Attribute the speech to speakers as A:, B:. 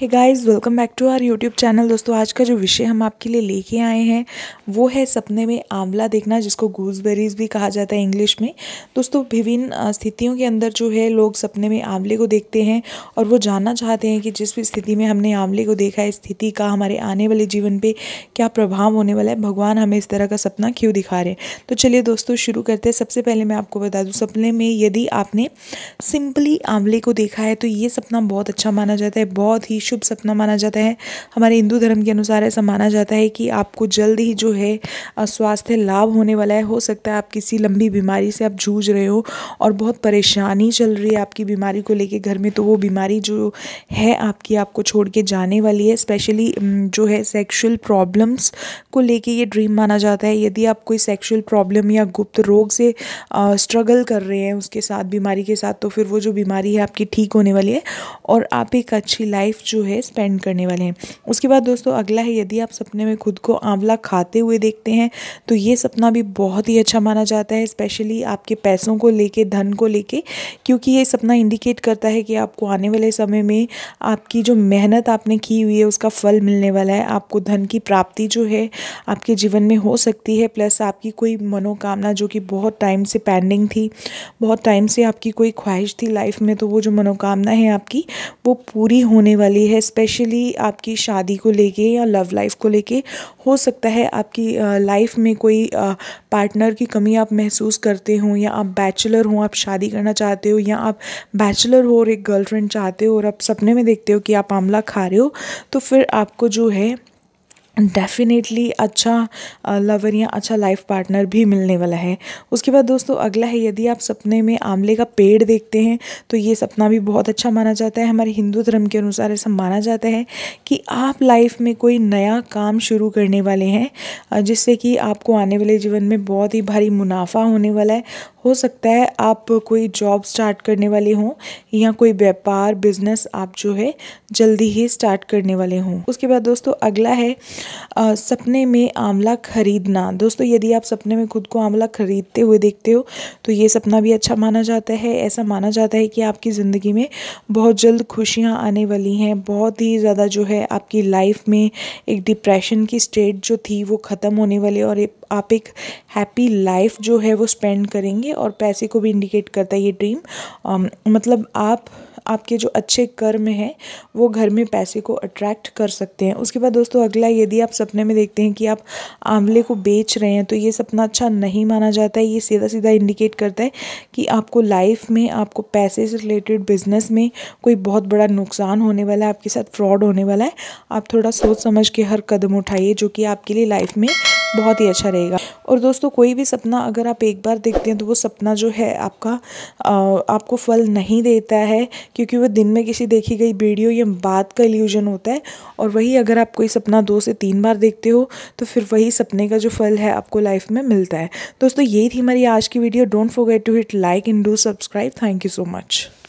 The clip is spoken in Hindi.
A: hey guys welcome back to our YouTube channel दोस्तों आज का जो विषय हम आपके लिए लेके आए हैं वो है सपने में आंवला देखना जिसको गूजबेरीज भी कहा जाता है इंग्लिश में दोस्तों विभिन्न स्थितियों के अंदर जो है लोग सपने में आंवले को देखते हैं और वो जानना चाहते हैं कि जिस भी स्थिति में हमने आंवले को देखा है स्थिति का हमारे आने वाले जीवन पर क्या प्रभाव होने वाला है भगवान हमें इस तरह का सपना क्यों दिखा रहे हैं तो चलिए दोस्तों शुरू करते हैं सबसे पहले मैं आपको बता दूँ सपने में यदि आपने सिंपली आंवले को देखा है तो ये सपना बहुत अच्छा माना जाता है बहुत ही शुभ सपना माना जाता है हमारे हिंदू धर्म के अनुसार ऐसा माना जाता है कि आपको जल्द ही जो है स्वास्थ्य लाभ होने वाला है हो सकता है आप किसी लंबी बीमारी से आप जूझ रहे हो और बहुत परेशानी चल रही है आपकी बीमारी को लेकर घर में तो वो बीमारी जो है आपकी आपको छोड़ के जाने वाली है स्पेशली जो है सेक्शुअल प्रॉब्लम्स को लेके ये ड्रीम माना जाता है यदि आप कोई सेक्शुअल प्रॉब्लम या गुप्त रोग से स्ट्रगल कर रहे हैं उसके साथ बीमारी के साथ तो फिर वो जो बीमारी है आपकी ठीक होने वाली है और आप एक अच्छी लाइफ जो जो है स्पेंड करने वाले हैं उसके बाद दोस्तों अगला है यदि आप सपने में खुद को आंवला खाते हुए देखते हैं तो ये सपना भी बहुत ही अच्छा माना जाता है स्पेशली आपके पैसों को लेके धन को लेके क्योंकि ये सपना इंडिकेट करता है कि आपको आने वाले समय में आपकी जो मेहनत आपने की हुई है उसका फल मिलने वाला है आपको धन की प्राप्ति जो है आपके जीवन में हो सकती है प्लस आपकी कोई मनोकामना जो कि बहुत टाइम से पेंडिंग थी बहुत टाइम से आपकी कोई ख्वाहिश थी लाइफ में तो वो जो मनोकामना है आपकी वो पूरी होने वाली सकती है स्पेशली आपकी शादी को लेके या लव लाइफ को लेके हो सकता है आपकी लाइफ में कोई पार्टनर की कमी आप महसूस करते हो या आप बैचलर हो आप शादी करना चाहते हो या आप बैचलर हो और एक गर्लफ्रेंड चाहते हो और आप सपने में देखते हो कि आप आंवला खा रहे हो तो फिर आपको जो है डेफिनेटली अच्छा लवर या अच्छा लाइफ पार्टनर भी मिलने वाला है उसके बाद दोस्तों अगला है यदि आप सपने में आंवले का पेड़ देखते हैं तो ये सपना भी बहुत अच्छा माना जाता है हमारे हिंदू धर्म के अनुसार ऐसा माना जाता है कि आप लाइफ में कोई नया काम शुरू करने वाले हैं जिससे कि आपको आने वाले जीवन में बहुत ही भारी मुनाफा होने वाला है हो सकता है आप कोई जॉब स्टार्ट करने वाले हों या कोई व्यापार बिजनेस आप जो है जल्दी ही स्टार्ट करने वाले हों उसके बाद दोस्तों अगला है आ, सपने में आंवला खरीदना दोस्तों यदि आप सपने में खुद को आंवला खरीदते हुए देखते हो तो ये सपना भी अच्छा माना जाता है ऐसा माना जाता है कि आपकी ज़िंदगी में बहुत जल्द खुशियाँ आने वाली हैं बहुत ही ज़्यादा जो है आपकी लाइफ में एक डिप्रेशन की स्टेट जो थी वो ख़त्म होने वाली और आप एक हैप्पी लाइफ जो है वो स्पेंड करेंगे और पैसे को भी इंडिकेट करता है ये ड्रीम um, मतलब आप आपके जो अच्छे कर्म हैं वो घर में पैसे को अट्रैक्ट कर सकते हैं उसके बाद दोस्तों अगला यदि आप सपने में देखते हैं कि आप आंवले को बेच रहे हैं तो ये सपना अच्छा नहीं माना जाता है ये सीधा सीधा इंडिकेट करता है कि आपको लाइफ में आपको पैसे से रिलेटेड बिजनेस में कोई बहुत बड़ा नुकसान होने वाला है आपके साथ फ्रॉड होने वाला है आप थोड़ा सोच समझ के हर कदम उठाइए जो कि आपके लिए लाइफ में बहुत ही अच्छा रहेगा और दोस्तों कोई भी सपना अगर आप एक बार देखते हैं तो वो सपना जो है आपका आ, आपको फल नहीं देता है क्योंकि वो दिन में किसी देखी गई वीडियो या बात का इल्यूजन होता है और वही अगर आप कोई सपना दो से तीन बार देखते हो तो फिर वही सपने का जो फल है आपको लाइफ में मिलता है दोस्तों यही थी हमारी आज की video don't forget to hit like and do subscribe thank you so much